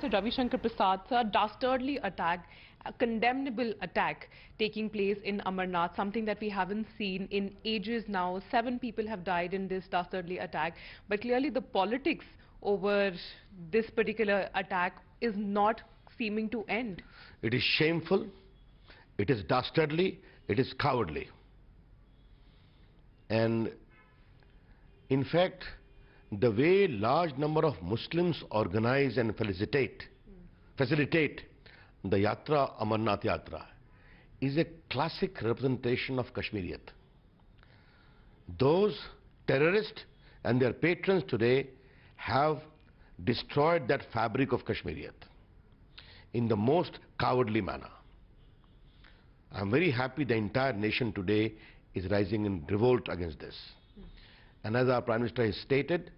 Minister Ravi Shankar Prasad's dastardly attack, a condemnable attack taking place in Amarnath, something that we haven't seen in ages now. Seven people have died in this dastardly attack, but clearly the politics over this particular attack is not seeming to end. It is shameful, it is dastardly, it is cowardly. And in fact, the way large number of Muslims organize and facilitate, facilitate the Yatra Amarnath Yatra is a classic representation of Kashmiriyat. Those terrorists and their patrons today have destroyed that fabric of Kashmiriyat in the most cowardly manner. I'm very happy the entire nation today is rising in revolt against this. And as our Prime Minister has stated,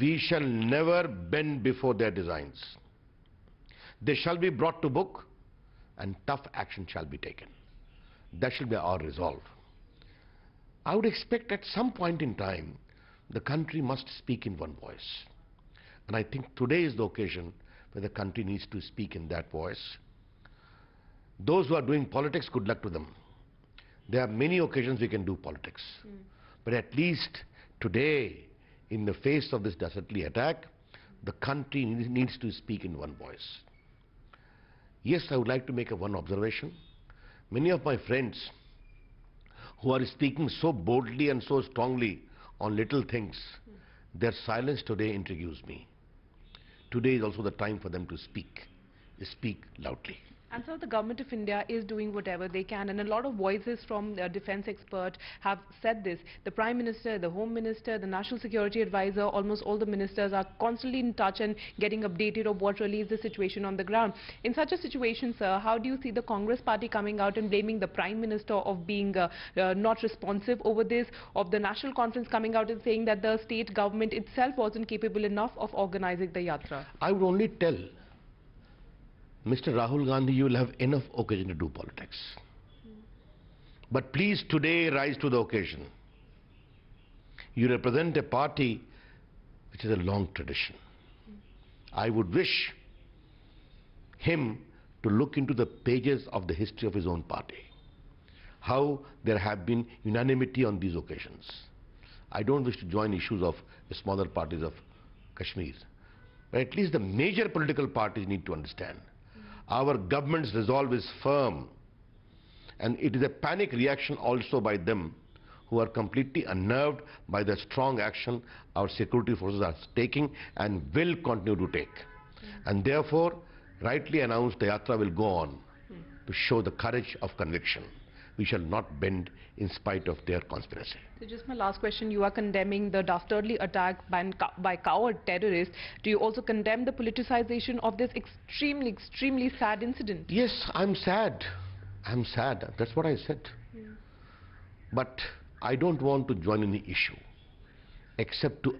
we shall never bend before their designs. They shall be brought to book and tough action shall be taken. That shall be our resolve. I would expect at some point in time, the country must speak in one voice. And I think today is the occasion where the country needs to speak in that voice. Those who are doing politics, good luck to them. There are many occasions we can do politics. Mm. But at least today, in the face of this dastardly attack, the country needs to speak in one voice. Yes, I would like to make a one observation. Many of my friends who are speaking so boldly and so strongly on little things, their silence today intrigues me. Today is also the time for them to speak, speak loudly. And so the government of India is doing whatever they can. And a lot of voices from uh, defense experts have said this. The Prime Minister, the Home Minister, the National Security Advisor, almost all the ministers are constantly in touch and getting updated of what really is the situation on the ground. In such a situation, sir, how do you see the Congress party coming out and blaming the Prime Minister of being uh, uh, not responsive over this, of the National Conference coming out and saying that the state government itself wasn't capable enough of organizing the Yatra? I would only tell Mr. Rahul Gandhi, you will have enough occasion to do politics. But please today rise to the occasion. You represent a party which has a long tradition. I would wish him to look into the pages of the history of his own party. How there have been unanimity on these occasions. I don't wish to join issues of the smaller parties of Kashmir. But at least the major political parties need to understand our government's resolve is firm and it is a panic reaction also by them who are completely unnerved by the strong action our security forces are taking and will continue to take. Hmm. And therefore, rightly announced, the yatra will go on hmm. to show the courage of conviction we shall not bend in spite of their conspiracy. So just my last question, you are condemning the dastardly attack by, by coward terrorists. Do you also condemn the politicization of this extremely, extremely sad incident? Yes, I'm sad. I'm sad. That's what I said. Yeah. Hmm. But I don't want to join any issue except to